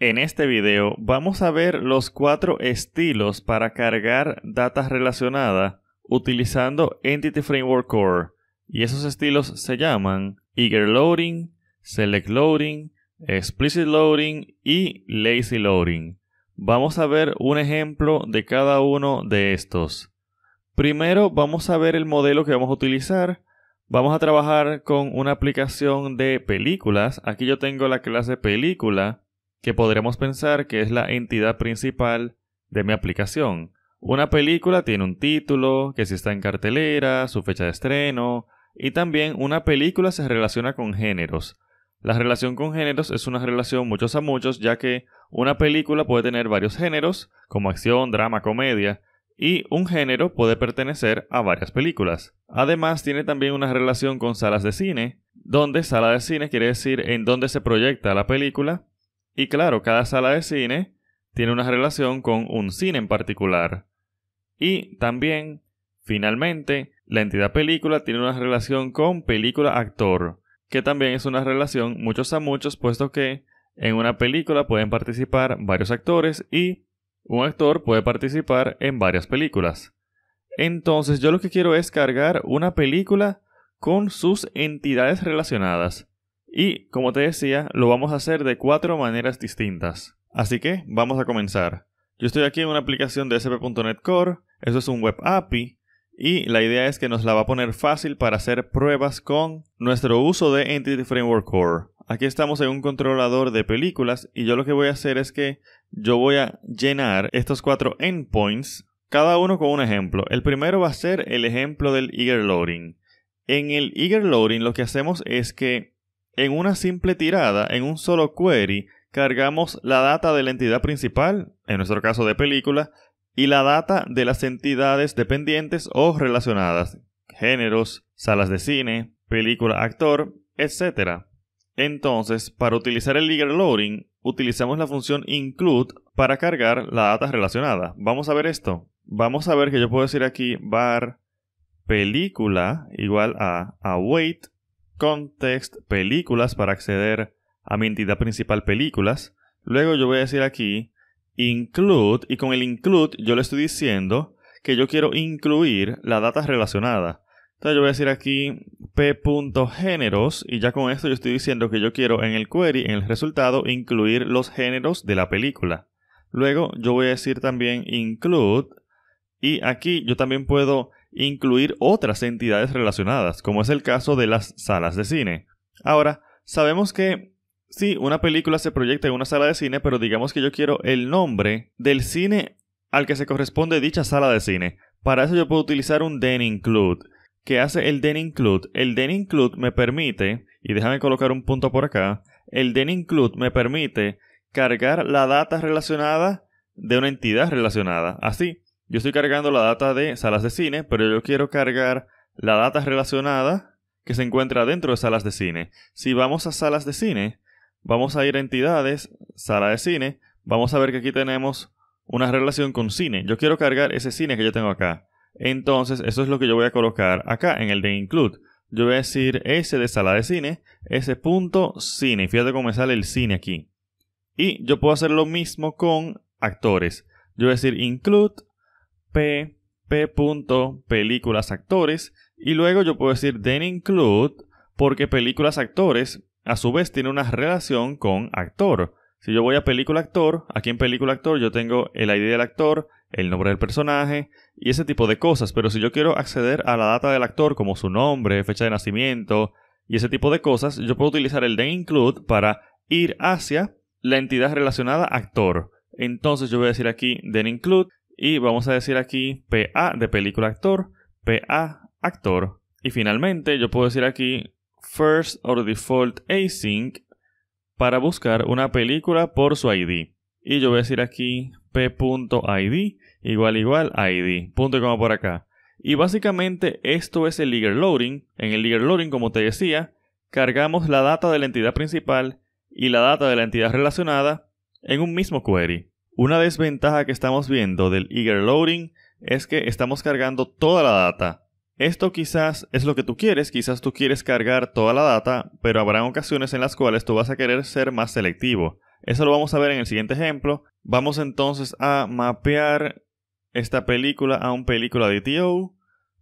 En este video vamos a ver los cuatro estilos para cargar datas relacionadas utilizando Entity Framework Core y esos estilos se llaman Eager Loading, Select Loading, Explicit Loading y Lazy Loading. Vamos a ver un ejemplo de cada uno de estos. Primero vamos a ver el modelo que vamos a utilizar. Vamos a trabajar con una aplicación de películas. Aquí yo tengo la clase película que podremos pensar que es la entidad principal de mi aplicación. Una película tiene un título, que si está en cartelera, su fecha de estreno, y también una película se relaciona con géneros. La relación con géneros es una relación muchos a muchos, ya que una película puede tener varios géneros, como acción, drama, comedia, y un género puede pertenecer a varias películas. Además, tiene también una relación con salas de cine, donde sala de cine quiere decir en donde se proyecta la película, y claro, cada sala de cine tiene una relación con un cine en particular. Y también, finalmente, la entidad película tiene una relación con película actor, que también es una relación muchos a muchos, puesto que en una película pueden participar varios actores y un actor puede participar en varias películas. Entonces yo lo que quiero es cargar una película con sus entidades relacionadas. Y, como te decía, lo vamos a hacer de cuatro maneras distintas. Así que, vamos a comenzar. Yo estoy aquí en una aplicación de SP.NET Core, eso es un web API, y la idea es que nos la va a poner fácil para hacer pruebas con nuestro uso de Entity Framework Core. Aquí estamos en un controlador de películas y yo lo que voy a hacer es que yo voy a llenar estos cuatro endpoints, cada uno con un ejemplo. El primero va a ser el ejemplo del eager loading. En el eager loading lo que hacemos es que en una simple tirada, en un solo query, cargamos la data de la entidad principal, en nuestro caso de película, y la data de las entidades dependientes o relacionadas, géneros, salas de cine, película, actor, etc. Entonces, para utilizar el eager Loading, utilizamos la función include para cargar la data relacionada. Vamos a ver esto. Vamos a ver que yo puedo decir aquí bar película igual a await Context, películas para acceder a mi entidad principal, películas. Luego yo voy a decir aquí include y con el include yo le estoy diciendo que yo quiero incluir la data relacionada. Entonces yo voy a decir aquí p.géneros y ya con esto yo estoy diciendo que yo quiero en el query, en el resultado, incluir los géneros de la película. Luego yo voy a decir también include y aquí yo también puedo incluir otras entidades relacionadas, como es el caso de las salas de cine. Ahora, sabemos que si una película se proyecta en una sala de cine, pero digamos que yo quiero el nombre del cine al que se corresponde dicha sala de cine. Para eso yo puedo utilizar un den include. ¿Qué hace el den include? El den include me permite, y déjame colocar un punto por acá, el den include me permite cargar la data relacionada de una entidad relacionada. Así, yo estoy cargando la data de salas de cine, pero yo quiero cargar la data relacionada que se encuentra dentro de salas de cine. Si vamos a salas de cine, vamos a ir a entidades, sala de cine, vamos a ver que aquí tenemos una relación con cine. Yo quiero cargar ese cine que yo tengo acá. Entonces, eso es lo que yo voy a colocar acá en el de include. Yo voy a decir S de sala de cine, S.cine. punto cine. Fíjate cómo me sale el cine aquí. Y yo puedo hacer lo mismo con actores. Yo voy a decir include P, Películas Actores. Y luego yo puedo decir then include porque películas actores a su vez tiene una relación con actor. Si yo voy a película actor, aquí en película actor yo tengo el ID del actor, el nombre del personaje y ese tipo de cosas. Pero si yo quiero acceder a la data del actor como su nombre, fecha de nacimiento y ese tipo de cosas, yo puedo utilizar el then include para ir hacia la entidad relacionada actor. Entonces yo voy a decir aquí then include y vamos a decir aquí PA de película actor, PA actor. Y finalmente yo puedo decir aquí First or Default Async para buscar una película por su ID. Y yo voy a decir aquí p.id igual igual id, punto y como por acá. Y básicamente esto es el Eager Loading. En el Eager Loading, como te decía, cargamos la data de la entidad principal y la data de la entidad relacionada en un mismo query. Una desventaja que estamos viendo del eager loading es que estamos cargando toda la data. Esto quizás es lo que tú quieres, quizás tú quieres cargar toda la data, pero habrán ocasiones en las cuales tú vas a querer ser más selectivo. Eso lo vamos a ver en el siguiente ejemplo. Vamos entonces a mapear esta película a un película DTO.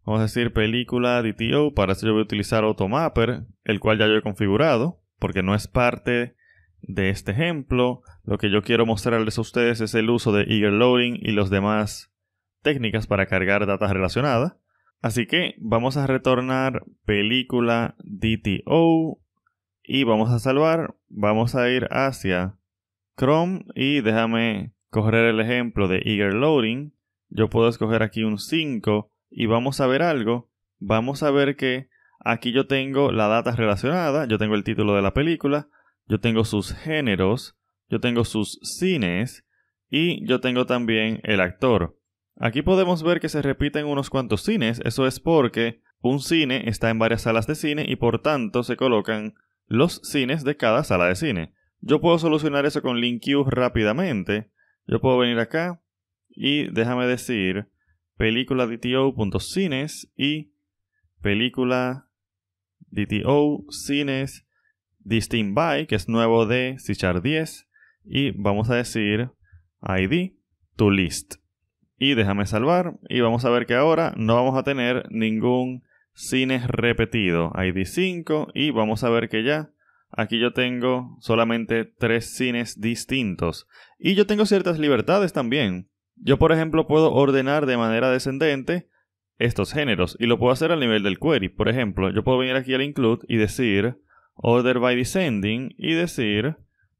Vamos a decir película DTO, para eso yo voy a utilizar Automapper, el cual ya yo he configurado, porque no es parte de este ejemplo, lo que yo quiero mostrarles a ustedes es el uso de eager loading y las demás técnicas para cargar datas relacionadas. Así que vamos a retornar película DTO y vamos a salvar. Vamos a ir hacia Chrome y déjame coger el ejemplo de eager loading. Yo puedo escoger aquí un 5 y vamos a ver algo. Vamos a ver que aquí yo tengo la data relacionada, yo tengo el título de la película, yo tengo sus géneros, yo tengo sus cines y yo tengo también el actor. Aquí podemos ver que se repiten unos cuantos cines, eso es porque un cine está en varias salas de cine y por tanto se colocan los cines de cada sala de cine. Yo puedo solucionar eso con LinkQ rápidamente. Yo puedo venir acá y déjame decir película DTO.cines y película distinct by, que es nuevo de C 10, y vamos a decir id to list. Y déjame salvar, y vamos a ver que ahora no vamos a tener ningún cine repetido, id 5, y vamos a ver que ya aquí yo tengo solamente tres cines distintos. Y yo tengo ciertas libertades también. Yo, por ejemplo, puedo ordenar de manera descendente estos géneros y lo puedo hacer al nivel del query. Por ejemplo, yo puedo venir aquí al include y decir order by descending y decir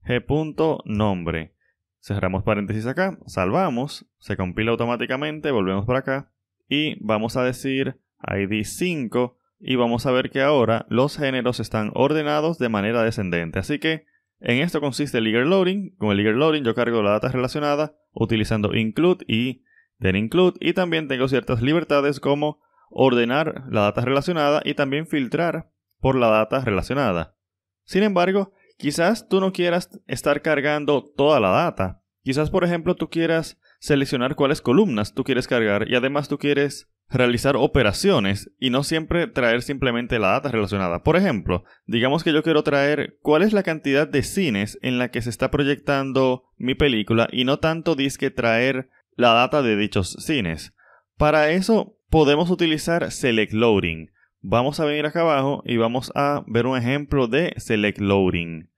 g.nombre. Cerramos paréntesis acá, salvamos, se compila automáticamente, volvemos para acá y vamos a decir id 5 y vamos a ver que ahora los géneros están ordenados de manera descendente. Así que en esto consiste el eager loading. Con el eager loading yo cargo la data relacionada utilizando include y then include y también tengo ciertas libertades como ordenar la data relacionada y también filtrar por la data relacionada. Sin embargo, quizás tú no quieras estar cargando toda la data. Quizás, por ejemplo, tú quieras seleccionar cuáles columnas tú quieres cargar y además tú quieres realizar operaciones y no siempre traer simplemente la data relacionada. Por ejemplo, digamos que yo quiero traer cuál es la cantidad de cines en la que se está proyectando mi película y no tanto disque traer la data de dichos cines. Para eso podemos utilizar select loading. Vamos a venir acá abajo y vamos a ver un ejemplo de select loading.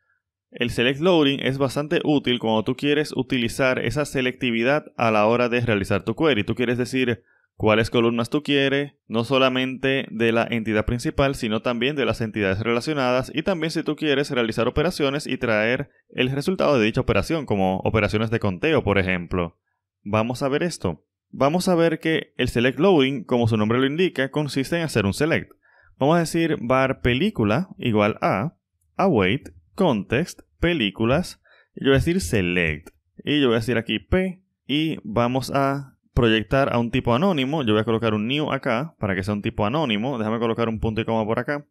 El select loading es bastante útil cuando tú quieres utilizar esa selectividad a la hora de realizar tu query. Tú quieres decir cuáles columnas tú quieres, no solamente de la entidad principal, sino también de las entidades relacionadas y también si tú quieres realizar operaciones y traer el resultado de dicha operación, como operaciones de conteo, por ejemplo. Vamos a ver esto. Vamos a ver que el select loading, como su nombre lo indica, consiste en hacer un select. Vamos a decir bar película igual a await context películas. yo voy a decir select. Y yo voy a decir aquí p. Y vamos a proyectar a un tipo anónimo. Yo voy a colocar un new acá para que sea un tipo anónimo. Déjame colocar un punto y coma por acá.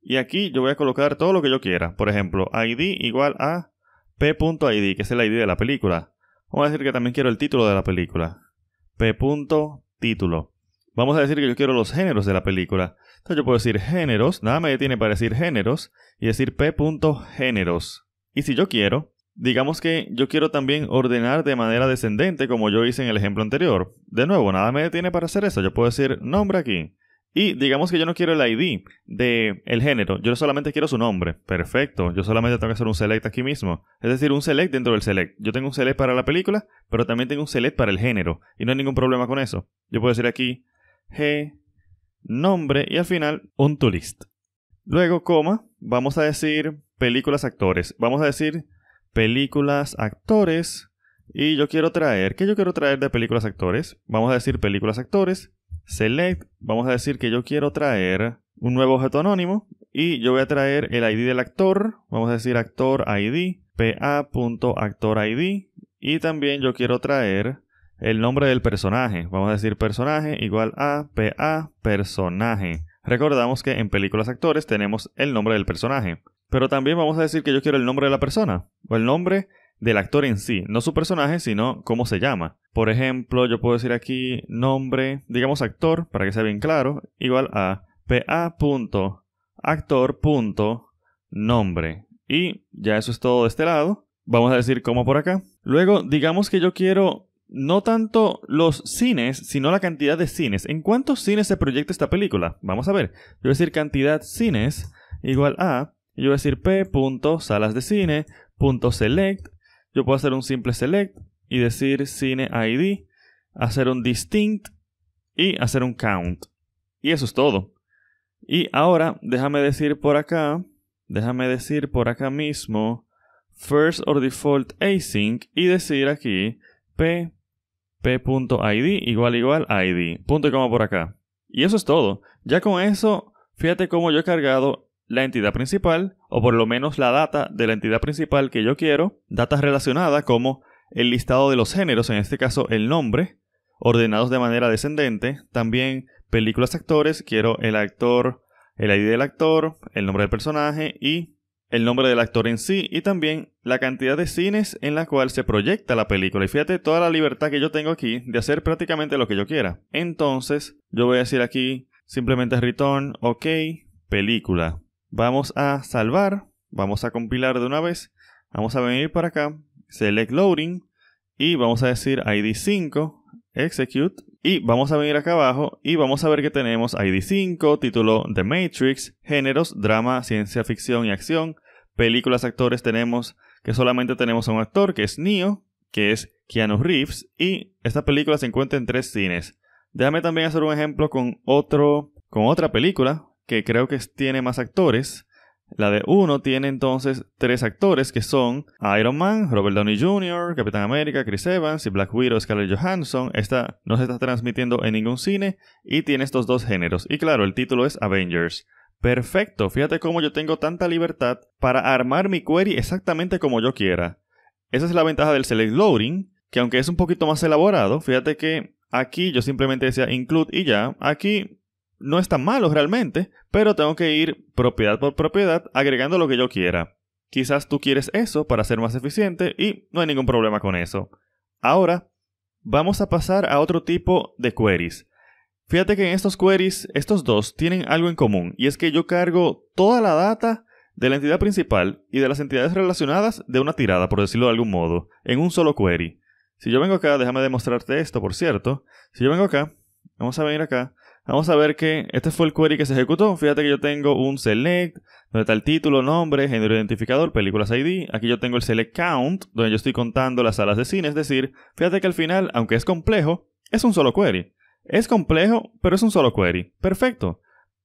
Y aquí yo voy a colocar todo lo que yo quiera. Por ejemplo, id igual a p.id, que es el id de la película. Vamos a decir que también quiero el título de la película. p.título. Vamos a decir que yo quiero los géneros de la película. Entonces yo puedo decir géneros, nada me detiene para decir géneros y decir p.géneros. Y si yo quiero, digamos que yo quiero también ordenar de manera descendente como yo hice en el ejemplo anterior. De nuevo, nada me detiene para hacer eso. Yo puedo decir nombre aquí. Y digamos que yo no quiero el ID del el género, yo solamente quiero su nombre. Perfecto, yo solamente tengo que hacer un select aquí mismo. Es decir, un select dentro del select. Yo tengo un select para la película, pero también tengo un select para el género. Y no hay ningún problema con eso. Yo puedo decir aquí G nombre y al final un to list. Luego, coma, vamos a decir películas actores. Vamos a decir películas actores y yo quiero traer, ¿qué yo quiero traer de películas actores? Vamos a decir películas actores, select, vamos a decir que yo quiero traer un nuevo objeto anónimo y yo voy a traer el ID del actor, vamos a decir actor ID, pa.actor ID y también yo quiero traer el nombre del personaje. Vamos a decir personaje igual a PA personaje. Recordamos que en películas actores tenemos el nombre del personaje. Pero también vamos a decir que yo quiero el nombre de la persona. O el nombre del actor en sí. No su personaje, sino cómo se llama. Por ejemplo, yo puedo decir aquí nombre, digamos actor, para que sea bien claro, igual a pa.actor.nombre. Y ya eso es todo de este lado. Vamos a decir cómo por acá. Luego, digamos que yo quiero no tanto los cines, sino la cantidad de cines. ¿En cuántos cines se proyecta esta película? Vamos a ver. Yo voy a decir cantidad cines igual a, yo voy a decir p de cine select. Yo puedo hacer un simple select y decir cine ID, hacer un distinct y hacer un count. Y eso es todo. Y ahora déjame decir por acá, déjame decir por acá mismo first or default async y decir aquí p p.id igual igual id. Punto y coma por acá. Y eso es todo. Ya con eso, fíjate cómo yo he cargado la entidad principal, o por lo menos la data de la entidad principal que yo quiero, datas relacionadas como el listado de los géneros, en este caso el nombre, ordenados de manera descendente, también películas actores, quiero el actor, el ID del actor, el nombre del personaje y el nombre del actor en sí y también la cantidad de cines en la cual se proyecta la película. Y fíjate toda la libertad que yo tengo aquí de hacer prácticamente lo que yo quiera. Entonces, yo voy a decir aquí simplemente return, ok, película. Vamos a salvar, vamos a compilar de una vez, vamos a venir para acá, select loading y vamos a decir ID 5, execute y vamos a venir acá abajo y vamos a ver que tenemos ID 5, título The Matrix, géneros, drama, ciencia ficción y acción, películas, actores tenemos que solamente tenemos a un actor, que es Neo, que es Keanu Reeves, y esta película se encuentra en tres cines. Déjame también hacer un ejemplo con, otro, con otra película que creo que tiene más actores. La de uno tiene entonces tres actores que son Iron Man, Robert Downey Jr., Capitán América, Chris Evans y Black Widow Scarlett Johansson. Esta no se está transmitiendo en ningún cine y tiene estos dos géneros. Y claro, el título es Avengers. Perfecto, fíjate cómo yo tengo tanta libertad para armar mi query exactamente como yo quiera. Esa es la ventaja del select loading, que aunque es un poquito más elaborado, fíjate que aquí yo simplemente decía include y ya, aquí no es tan malo realmente, pero tengo que ir propiedad por propiedad agregando lo que yo quiera. Quizás tú quieres eso para ser más eficiente y no hay ningún problema con eso. Ahora, vamos a pasar a otro tipo de queries. Fíjate que en estos queries, estos dos tienen algo en común, y es que yo cargo toda la data de la entidad principal y de las entidades relacionadas de una tirada, por decirlo de algún modo, en un solo query. Si yo vengo acá, déjame demostrarte esto, por cierto. Si yo vengo acá, vamos a venir acá, vamos a ver que este fue el query que se ejecutó. Fíjate que yo tengo un select, donde está el título, nombre, género identificador, películas ID. Aquí yo tengo el select count, donde yo estoy contando las salas de cine. Es decir, fíjate que al final, aunque es complejo, es un solo query. Es complejo, pero es un solo query. Perfecto.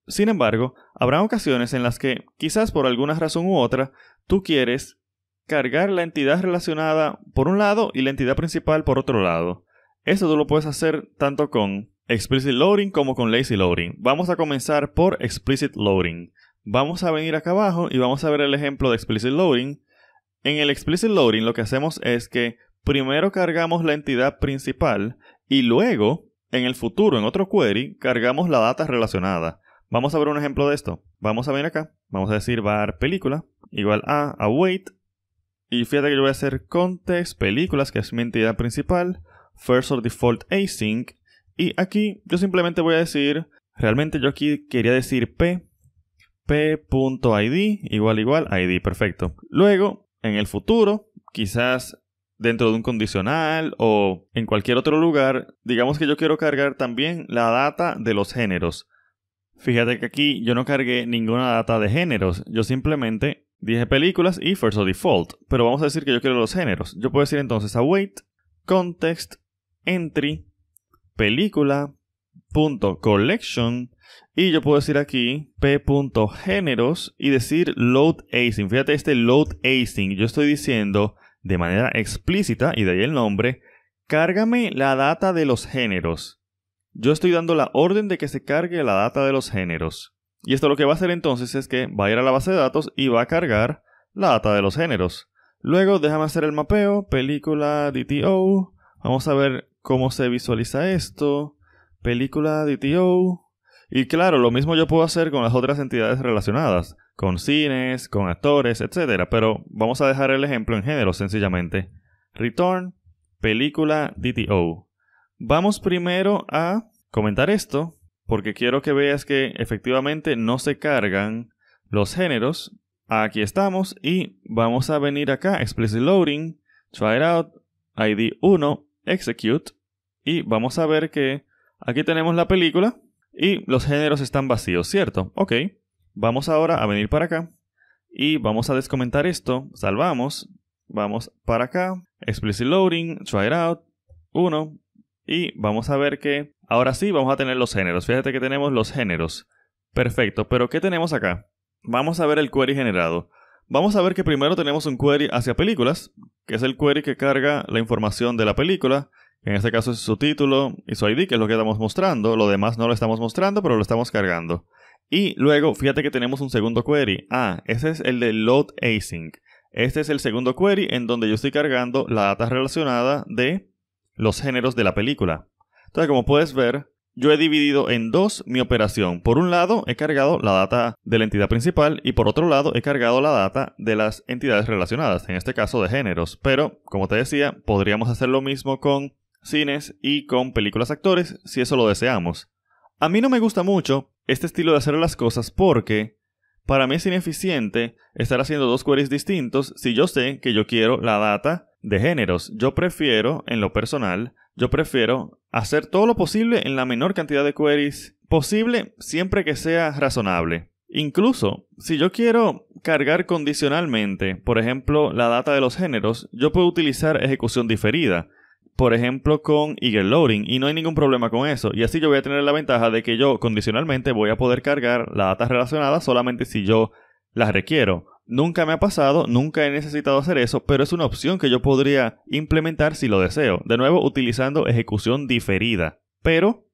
Sin embargo, habrá ocasiones en las que, quizás por alguna razón u otra, tú quieres cargar la entidad relacionada por un lado y la entidad principal por otro lado. Eso tú lo puedes hacer tanto con explicit loading como con lazy loading. Vamos a comenzar por explicit loading. Vamos a venir acá abajo y vamos a ver el ejemplo de explicit loading. En el explicit loading lo que hacemos es que primero cargamos la entidad principal y luego en el futuro, en otro query, cargamos la data relacionada. Vamos a ver un ejemplo de esto. Vamos a venir acá. Vamos a decir var película igual a await. Y fíjate que yo voy a hacer context películas, que es mi entidad principal. First or default async. Y aquí yo simplemente voy a decir, realmente yo aquí quería decir p, p.id igual igual id, perfecto. Luego, en el futuro, quizás dentro de un condicional o en cualquier otro lugar, digamos que yo quiero cargar también la data de los géneros. Fíjate que aquí yo no cargué ninguna data de géneros, yo simplemente dije películas y first of default, pero vamos a decir que yo quiero los géneros. Yo puedo decir entonces await, context, entry, película.collection y yo puedo decir aquí p.géneros y decir load async. Fíjate este load async, yo estoy diciendo de manera explícita, y de ahí el nombre, cárgame la data de los géneros. Yo estoy dando la orden de que se cargue la data de los géneros. Y esto lo que va a hacer entonces es que va a ir a la base de datos y va a cargar la data de los géneros. Luego déjame hacer el mapeo, película DTO, vamos a ver cómo se visualiza esto, película DTO. Y claro, lo mismo yo puedo hacer con las otras entidades relacionadas con cines, con actores, etc. Pero vamos a dejar el ejemplo en género, sencillamente. Return, película DTO. Vamos primero a comentar esto, porque quiero que veas que efectivamente no se cargan los géneros. Aquí estamos y vamos a venir acá, Explicit Loading, Try It Out, ID 1, Execute, y vamos a ver que aquí tenemos la película y los géneros están vacíos, ¿cierto? Ok. Vamos ahora a venir para acá y vamos a descomentar esto. Salvamos. Vamos para acá. Explicit loading, try it out, 1. Y vamos a ver que ahora sí vamos a tener los géneros. Fíjate que tenemos los géneros. Perfecto, pero ¿qué tenemos acá? Vamos a ver el query generado. Vamos a ver que primero tenemos un query hacia películas, que es el query que carga la información de la película, en este caso es su título y su ID, que es lo que estamos mostrando. Lo demás no lo estamos mostrando, pero lo estamos cargando. Y luego, fíjate que tenemos un segundo query. Ah, ese es el de load async. Este es el segundo query en donde yo estoy cargando la data relacionada de los géneros de la película. Entonces, como puedes ver, yo he dividido en dos mi operación. Por un lado, he cargado la data de la entidad principal y por otro lado, he cargado la data de las entidades relacionadas, en este caso de géneros. Pero, como te decía, podríamos hacer lo mismo con cines y con películas actores si eso lo deseamos. A mí no me gusta mucho este estilo de hacer las cosas porque para mí es ineficiente estar haciendo dos queries distintos si yo sé que yo quiero la data de géneros. Yo prefiero, en lo personal, yo prefiero hacer todo lo posible en la menor cantidad de queries posible siempre que sea razonable. Incluso, si yo quiero cargar condicionalmente, por ejemplo, la data de los géneros, yo puedo utilizar ejecución diferida por ejemplo, con eager loading, y no hay ningún problema con eso. Y así yo voy a tener la ventaja de que yo condicionalmente voy a poder cargar las datas relacionadas solamente si yo las requiero. Nunca me ha pasado, nunca he necesitado hacer eso, pero es una opción que yo podría implementar si lo deseo. De nuevo, utilizando ejecución diferida. Pero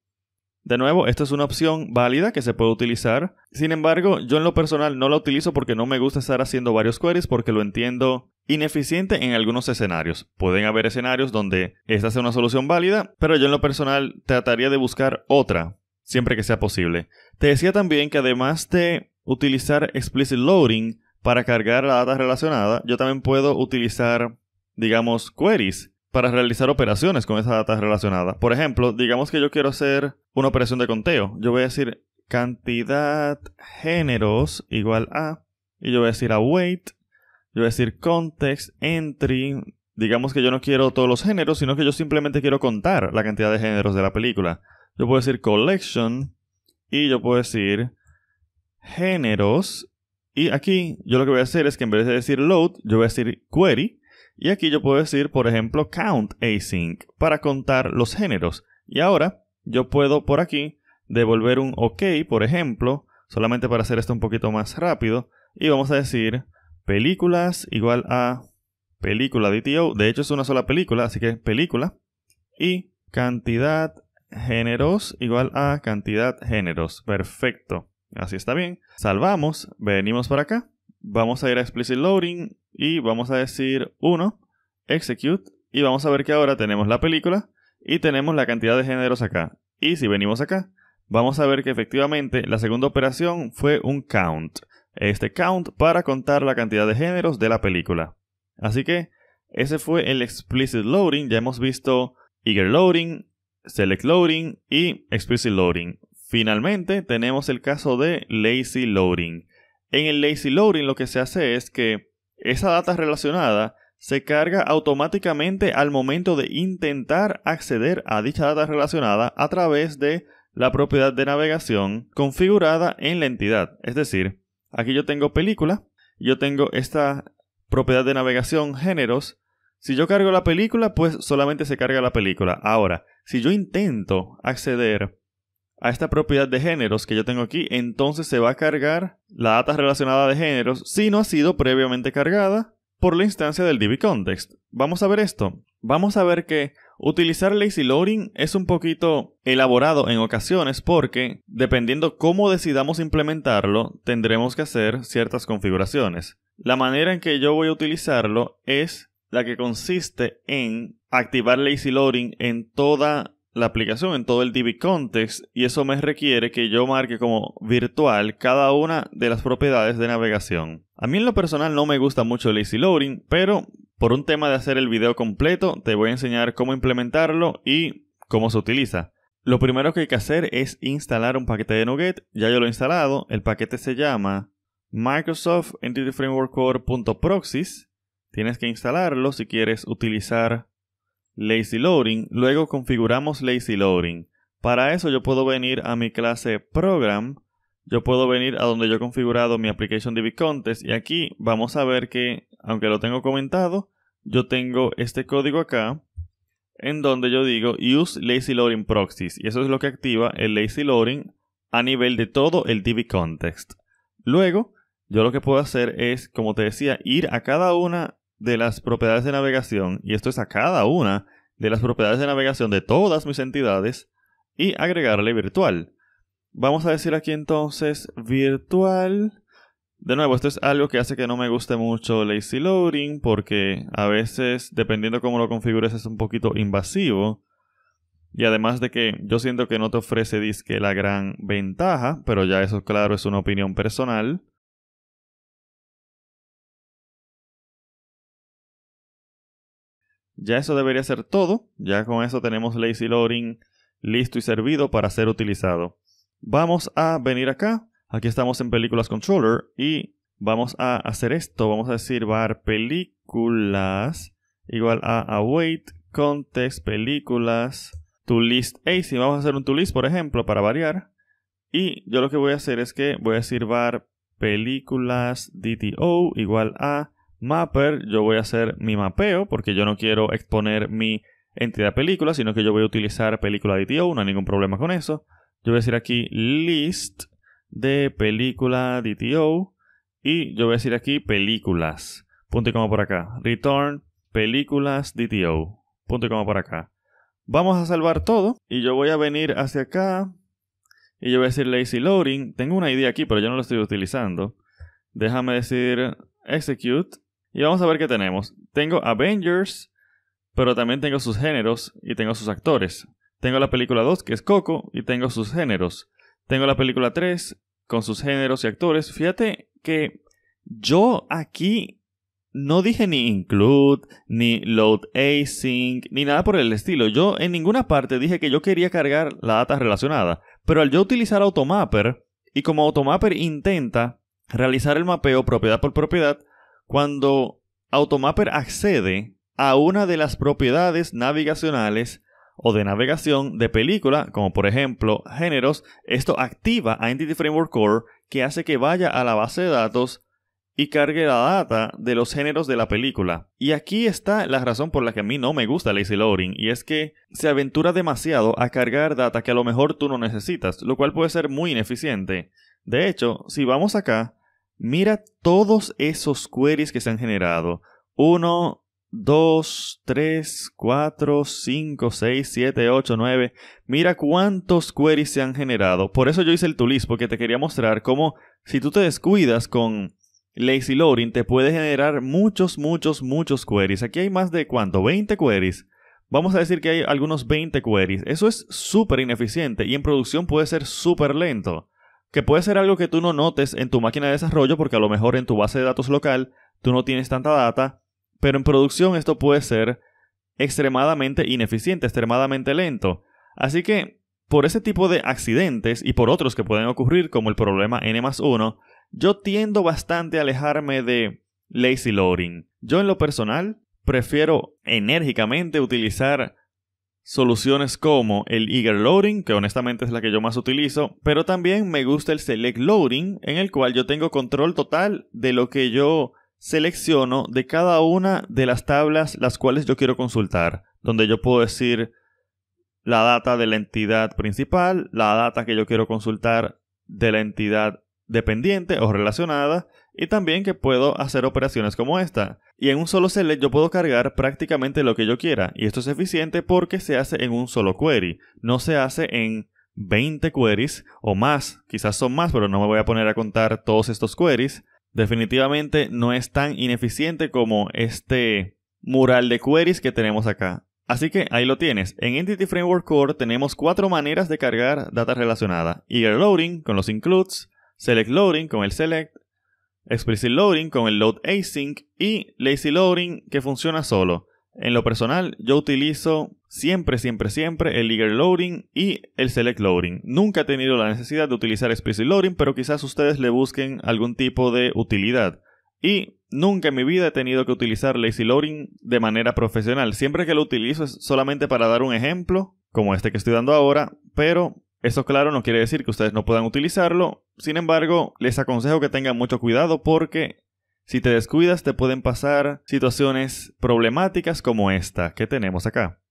de nuevo, esta es una opción válida que se puede utilizar. Sin embargo, yo en lo personal no la utilizo porque no me gusta estar haciendo varios queries porque lo entiendo ineficiente en algunos escenarios. Pueden haber escenarios donde esta sea una solución válida, pero yo en lo personal trataría de buscar otra siempre que sea posible. Te decía también que además de utilizar explicit loading para cargar la data relacionada, yo también puedo utilizar, digamos, queries para realizar operaciones con esa data relacionada. Por ejemplo, digamos que yo quiero hacer una operación de conteo. Yo voy a decir cantidad géneros igual a, y yo voy a decir await, yo voy a decir context, entry. Digamos que yo no quiero todos los géneros, sino que yo simplemente quiero contar la cantidad de géneros de la película. Yo puedo decir collection y yo puedo decir géneros. Y aquí yo lo que voy a hacer es que en vez de decir load, yo voy a decir query y aquí yo puedo decir, por ejemplo, count async para contar los géneros. Y ahora yo puedo por aquí devolver un OK, por ejemplo, solamente para hacer esto un poquito más rápido. Y vamos a decir películas igual a película DTO. E de hecho es una sola película, así que película. Y cantidad géneros igual a cantidad géneros. Perfecto. Así está bien. Salvamos, venimos para acá Vamos a ir a explicit loading y vamos a decir 1, execute. Y vamos a ver que ahora tenemos la película y tenemos la cantidad de géneros acá. Y si venimos acá, vamos a ver que efectivamente la segunda operación fue un count. Este count para contar la cantidad de géneros de la película. Así que ese fue el explicit loading. Ya hemos visto eager loading, select loading y explicit loading. Finalmente tenemos el caso de lazy loading. En el lazy loading lo que se hace es que esa data relacionada se carga automáticamente al momento de intentar acceder a dicha data relacionada a través de la propiedad de navegación configurada en la entidad. Es decir, aquí yo tengo película, yo tengo esta propiedad de navegación géneros. Si yo cargo la película, pues solamente se carga la película. Ahora, si yo intento acceder a esta propiedad de géneros que yo tengo aquí, entonces se va a cargar la data relacionada de géneros si no ha sido previamente cargada por la instancia del dbContext. Vamos a ver esto. Vamos a ver que utilizar lazy loading es un poquito elaborado en ocasiones porque, dependiendo cómo decidamos implementarlo, tendremos que hacer ciertas configuraciones. La manera en que yo voy a utilizarlo es la que consiste en activar lazy loading en toda la aplicación en todo el DB context y eso me requiere que yo marque como virtual cada una de las propiedades de navegación. A mí en lo personal no me gusta mucho el easy loading, pero por un tema de hacer el video completo te voy a enseñar cómo implementarlo y cómo se utiliza. Lo primero que hay que hacer es instalar un paquete de Nuget, ya yo lo he instalado, el paquete se llama Microsoft Entity Framework Core.proxies. Tienes que instalarlo si quieres utilizar lazy loading, luego configuramos lazy loading. Para eso yo puedo venir a mi clase program, yo puedo venir a donde yo he configurado mi application DB contest y aquí vamos a ver que, aunque lo tengo comentado, yo tengo este código acá en donde yo digo use lazy loading proxies y eso es lo que activa el lazy loading a nivel de todo el DB context. Luego, yo lo que puedo hacer es, como te decía, ir a cada una de las propiedades de navegación, y esto es a cada una de las propiedades de navegación de todas mis entidades, y agregarle virtual. Vamos a decir aquí entonces virtual. De nuevo, esto es algo que hace que no me guste mucho lazy loading porque a veces, dependiendo cómo lo configures, es un poquito invasivo. Y además de que yo siento que no te ofrece disque la gran ventaja, pero ya eso claro es una opinión personal. Ya eso debería ser todo, ya con eso tenemos lazy loading listo y servido para ser utilizado. Vamos a venir acá, aquí estamos en películas controller y vamos a hacer esto, vamos a decir var películas igual a await context películas to list async, vamos a hacer un to list por ejemplo para variar y yo lo que voy a hacer es que voy a decir var películas DTO igual a Mapper, yo voy a hacer mi mapeo porque yo no quiero exponer mi entidad película, sino que yo voy a utilizar película DTO, no hay ningún problema con eso. Yo voy a decir aquí list de película DTO y yo voy a decir aquí películas. Punto y coma por acá. Return películas DTO. Punto y coma por acá. Vamos a salvar todo y yo voy a venir hacia acá y yo voy a decir lazy loading. Tengo una idea aquí, pero yo no lo estoy utilizando. Déjame decir execute y vamos a ver qué tenemos. Tengo Avengers, pero también tengo sus géneros y tengo sus actores. Tengo la película 2, que es Coco, y tengo sus géneros. Tengo la película 3, con sus géneros y actores. Fíjate que yo aquí no dije ni include, ni load async, ni nada por el estilo. Yo en ninguna parte dije que yo quería cargar la data relacionada. Pero al yo utilizar Automapper, y como Automapper intenta realizar el mapeo propiedad por propiedad, cuando Automapper accede a una de las propiedades navegacionales o de navegación de película, como por ejemplo géneros, esto activa a Entity Framework Core que hace que vaya a la base de datos y cargue la data de los géneros de la película. Y aquí está la razón por la que a mí no me gusta Lazy Loading, y es que se aventura demasiado a cargar data que a lo mejor tú no necesitas, lo cual puede ser muy ineficiente. De hecho, si vamos acá, Mira todos esos queries que se han generado. 1, 2, 3, 4, 5, 6, 7, 8, 9. Mira cuántos queries se han generado. Por eso yo hice el tulis, porque te quería mostrar cómo si tú te descuidas con lazy loading te puede generar muchos, muchos, muchos queries. Aquí hay más de cuánto, 20 queries. Vamos a decir que hay algunos 20 queries. Eso es súper ineficiente y en producción puede ser súper lento que puede ser algo que tú no notes en tu máquina de desarrollo porque a lo mejor en tu base de datos local tú no tienes tanta data, pero en producción esto puede ser extremadamente ineficiente, extremadamente lento. Así que por ese tipo de accidentes y por otros que pueden ocurrir como el problema N más 1, yo tiendo bastante a alejarme de lazy loading. Yo en lo personal prefiero enérgicamente utilizar soluciones como el eager loading, que honestamente es la que yo más utilizo, pero también me gusta el select loading, en el cual yo tengo control total de lo que yo selecciono de cada una de las tablas las cuales yo quiero consultar, donde yo puedo decir la data de la entidad principal, la data que yo quiero consultar de la entidad dependiente o relacionada, y también que puedo hacer operaciones como esta. Y en un solo select yo puedo cargar prácticamente lo que yo quiera y esto es eficiente porque se hace en un solo query, no se hace en 20 queries o más, quizás son más, pero no me voy a poner a contar todos estos queries. Definitivamente no es tan ineficiente como este mural de queries que tenemos acá. Así que ahí lo tienes. En Entity Framework Core tenemos cuatro maneras de cargar data relacionada. Eager loading con los includes, select loading con el select, Explicit Loading con el Load Async y Lazy Loading que funciona solo. En lo personal, yo utilizo siempre, siempre, siempre el Eager Loading y el Select Loading. Nunca he tenido la necesidad de utilizar Explicit Loading, pero quizás ustedes le busquen algún tipo de utilidad. Y nunca en mi vida he tenido que utilizar Lazy Loading de manera profesional. Siempre que lo utilizo es solamente para dar un ejemplo, como este que estoy dando ahora, pero eso claro no quiere decir que ustedes no puedan utilizarlo, sin embargo, les aconsejo que tengan mucho cuidado porque si te descuidas te pueden pasar situaciones problemáticas como esta que tenemos acá.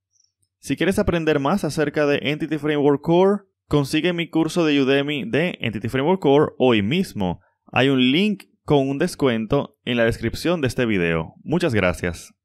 Si quieres aprender más acerca de Entity Framework Core, consigue mi curso de Udemy de Entity Framework Core hoy mismo. Hay un link con un descuento en la descripción de este video. Muchas gracias.